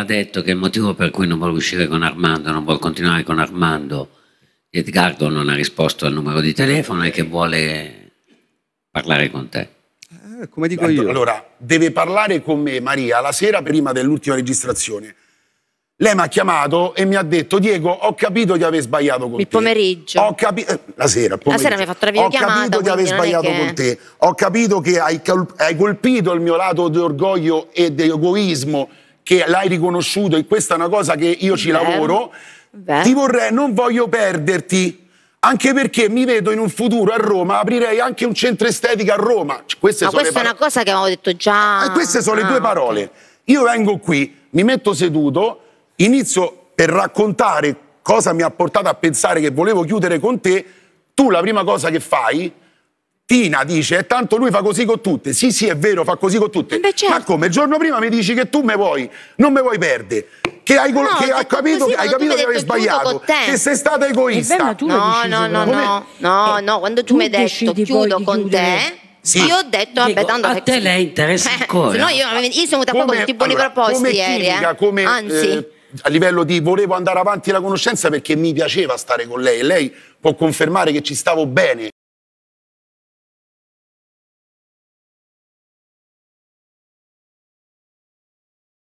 ha detto che il motivo per cui non vuole uscire con Armando, non vuole continuare con Armando, Edgardo non ha risposto al numero di telefono e che vuole parlare con te. Eh, come dico io. Allora, deve parlare con me Maria la sera prima dell'ultima registrazione. Lei mi ha chiamato e mi ha detto: Diego, ho capito di aver sbagliato con il te. Il pomeriggio. Ho capito. Eh, la sera. Pomeriggio. La sera mi ha fatto la videochiamata. Ho capito di aver sbagliato che... con te. Ho capito che hai, hai colpito il mio lato di orgoglio e di egoismo che l'hai riconosciuto e questa è una cosa che io ci Beh. lavoro, Beh. ti vorrei, non voglio perderti. Anche perché mi vedo in un futuro a Roma, aprirei anche un centro estetica a Roma. Cioè, queste Ma questa è una cosa che avevo detto già. Eh, queste sono ah, le due parole. Okay. Io vengo qui, mi metto seduto, inizio per raccontare cosa mi ha portato a pensare che volevo chiudere con te. Tu la prima cosa che fai Tina dice, e tanto lui fa così con tutte. Sì, sì, è vero, fa così con tutte. Eh beh, certo. Ma come? Il giorno prima mi dici che tu me vuoi, non me vuoi perdere. Che hai, no, che hai capito, così, hai capito che avevi sbagliato, che sei stata egoista. Eh, beh, ma tu no, no, no, come... no, no, eh, no, quando tu, tu mi hai detto chiudo con te... Sì. Io ho detto, vabbè, tanto a te lei interessa ancora. no, io, io sono venuta qua con tutti i buoni allora, proposti come ieri. Chimica, eh. come, Anzi. Eh, a livello di volevo andare avanti la conoscenza perché mi piaceva stare con lei e lei può confermare che ci stavo bene.